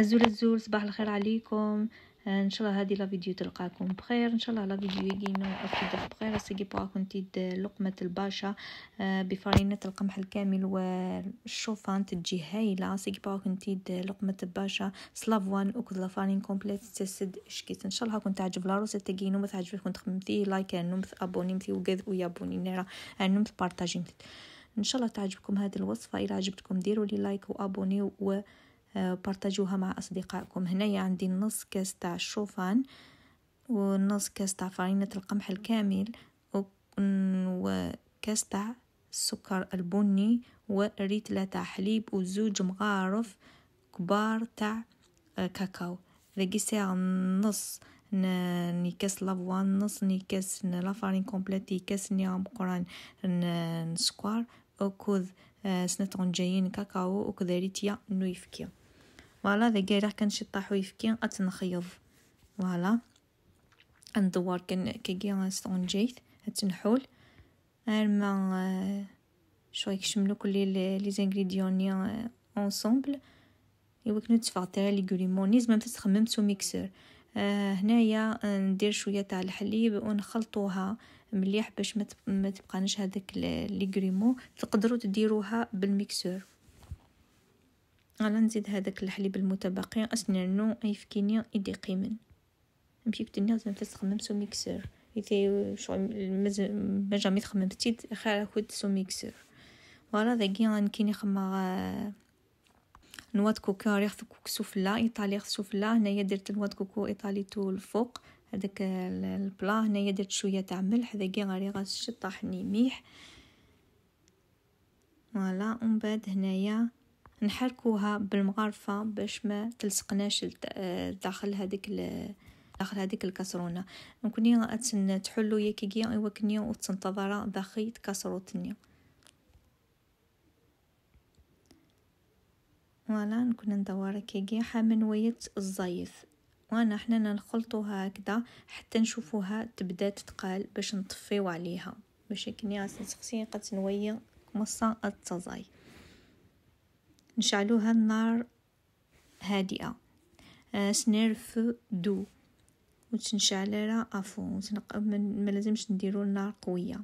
الزول الزول صباح الخير عليكم آه، ان شاء الله هذه لا فيديو تلقاكم بخير ان شاء الله لا فيديو يجينو اكيد بخير سيجي راكم تيد لقمه الباشا آه، بفرينه القمح الكامل والشوفان تجي هايله سيجي راكم تيد لقمه الباشا سلافوان وكل لافارين كومبليت تسد شكيت ان شاء الله كنت تعجب لا روسه تجينو ما تعجبش كنت خممتي لايك نمث مثي وكذا ويا بونينيرا نمث بارطاجيمتي ان شاء الله تعجبكم هذه الوصفه اذا عجبتكم ديروا لي لايك وابوني و آه، بارتاجوها مع أصدقائكم هنايا عندي نص كاس تاع الشوفان ونص كاس تاع فرينة القمح الكامل وكاس تاع السكر البني وريتلة تاع حليب وزوج مغارف كبار تاع آه، كاكاو ذاكي ساعة نص نيكاس لافوان نص نيكاس لافارين كومبليت كاس نيام قران نسكوار وكوذ آه، سنتون جايين كاكاو وكذا ريتيا نويفكيا فوالا ذا كاع كنشي الطاح ويفكي اتنخيض فوالا غندور كن كيكيا سطونجيت غتنحول غير ما آه، شوي كشملو كل لي زانغريديون ني اونصومبل آه، يمكن تفاطير لي غوليمونيز ميم تخمم ميكسور آه، هنايا ندير شويه تاع الحليب ونخلطوها مليح باش ما تبقانش هذاك لي غريمو تقدروا تديروها بالميكسور غالا نزيد هذاك الحليب المتبقي اسنانو ايف كينيا ايدي قيمن نمشي كتنيا زعما تخمم سو ميكسر إذا شغل ما جامي تخمم تيد خير خود سو ميكسر فوالا ذاكي غنكيني خما آه، نواة كوكا ريخ كوك سوفلا ايطالي ريخ سفلى هنايا درت نواة كوكو ايطالي تو الفوق هذاك البلا هنايا درت شويه تاع ملح ذاكي غاري غاش طاحني ميح فوالا ومن بعد هنايا نحركوها بالمغرفة باش ما تلصقناش داخل هذيك داخل هذيك الكسرونة ممكن تحلو يكيكيا وكنيا وتنتظر باخي تكسروتني فوالا نكون ندور كيكيا ويت الزيف وانا حنا نخلطوها هكذا حتى نشوفوها تبدا تتقال باش نطفيو عليها باش كنيا سقسي قد نوية مصا التزاي نشعلوها النار هادئة آه، سنير فو دو وتنشعلها افون ما لازمش نديرو النار قويه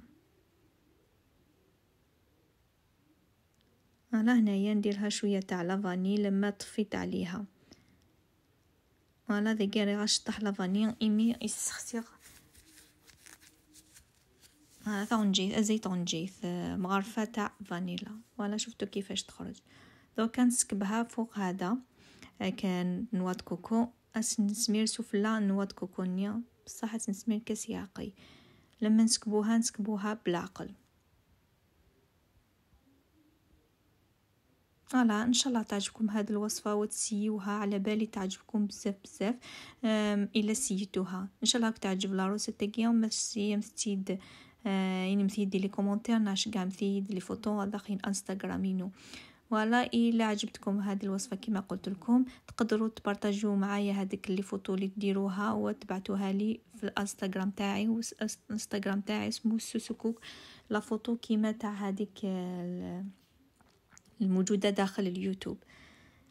انا هنايا نديرها شويه تاع لافاني لما طفيت عليها انا ديكيري غشطح لافاني اني يسخسيغ هذا آه، غنجيث زيت غنجيث آه، مغرفه تاع فانيلا وانا شفتو كيفاش تخرج دونك كنسكبها فوق هذا آه، كان نواض كوكو اسنسمير نسمير سفلى نواض كوكو نيا بصح كاس كسياقي لما نسكبوها نسكبوها بالعقل فوالا ان شاء الله تعجبكم هذه الوصفه وتسيوها على بالي تعجبكم بزاف بزاف الا سيتوها ان شاء الله تعجب لا روسيت كيا وما ستيد يعني مثيد لي كومونتير ناش كاع مثيد لي فوتو داخلين انستغرام فوالا الا عجبتكم هذه الوصفه كما قلت لكم تقدروا تبارطاجيو معايا هذيك اللي فوتو اللي ديروها وتبعتوها لي في الانستغرام تاعي الانستغرام تاعي اسمه سوسوكو لا فوتو كيما تاع هذيك الموجوده داخل اليوتيوب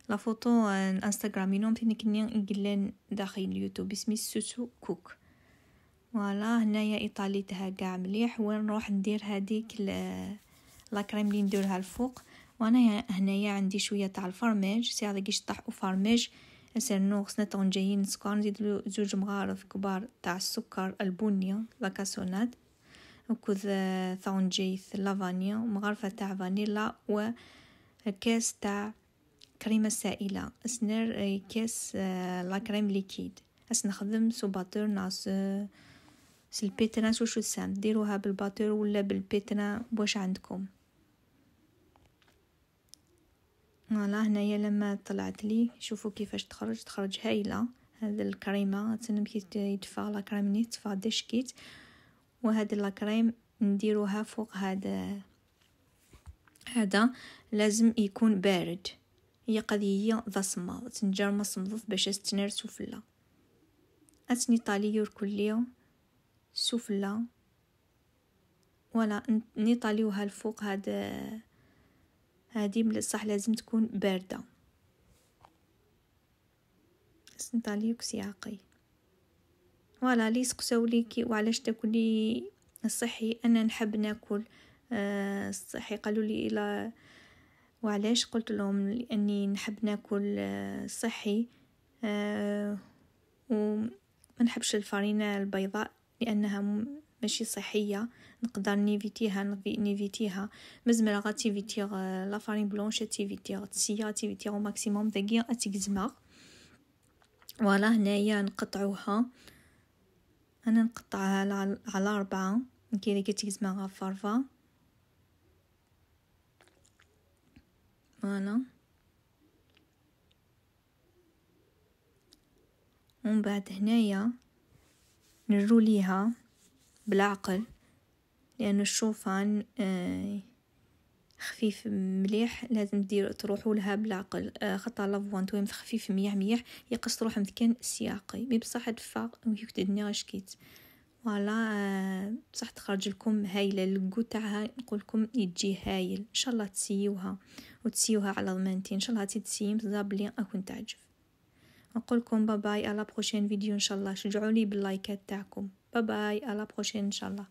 لا فوتو انستغرام ينوم فين كني داخل اليوتيوب اسمي سوسو كوك فوالا هنايا ايطاليتها كاع مليح نروح ندير هذيك لا كريم اللي نديرها الفوق وانا هنايا عندي شويه تاع الفرماج سي هذا كيش طاح وفرماج نو خصنا تكون جايين نسكر نزيد زوج مغارف كبار تاع السكر البنيه لاكاسونات وكذ ثون جيث لافانيا مغرفة تاع فانيلا و كاس تاع كريمة سائلة سنير كاس آه، لا كريم ليكيد اس نخدم سو باتور ناس آه، سلبيتنا شو شو سام ديروها بالباتور ولا بالبيتنا واش عندكم فوالا نعم، هنايا لما طلعت لي شوفوا كيفاش تخرج تخرج هايله هذا الكريمه تنم كي يتفا لا كريم ني تفا دشكيت وهاد لا كريم نديروها فوق هذا هذا لازم يكون بارد هي قضيه ضسمه تنجر ما صمضت باش تنير سفلى اتني طاليو كليو سفلى ولا نطاليوها لفوق هذا هذه من الصح لازم تكون باردة سنتاليوكس ياقي فوالا لي سقساو كي وعلاش تاكلي الصحي انا نحب ناكل آه، الصحي قالوا لي الى وعلاش قلت لهم لاني نحب ناكل آه، صحي آه، وما نحبش الفرينه البيضاء لانها ماشي صحيه نقدر نيفيتيها نيفيتيها مزمرة غاتيفيتيغ لافارين بلونش تيفيتيغ تسيا تيفيتيغ ماكسيموم داكيا اتيكزماغ فوالا هنايا نقطعوها انا نقطعها على على ربعة كي ديك فارفا فوالا ومن بعد هنايا ليها بالعقل لأن الشوفان آه، خفيف مليح لازم تدير تروحوا لها بالعقل آه، خطا لافوا نتوما خفيف مليح مليح يقص روحهم كان سياقي مي بصح دفا ويك غاش كيت فوالا آه، بصح تخرج لكم هايله الكو تاعها نقول لكم يجي هايل ان شاء الله تسيوها وتسيوها على ضمانتي ان شاء الله تتسيم بزاف بلي اكون تعجب نقول لكم باي باي على بروشين فيديو ان شاء الله شجعوني باللايكات تاعكم Bye bye, à la prochaine, Inch'Allah.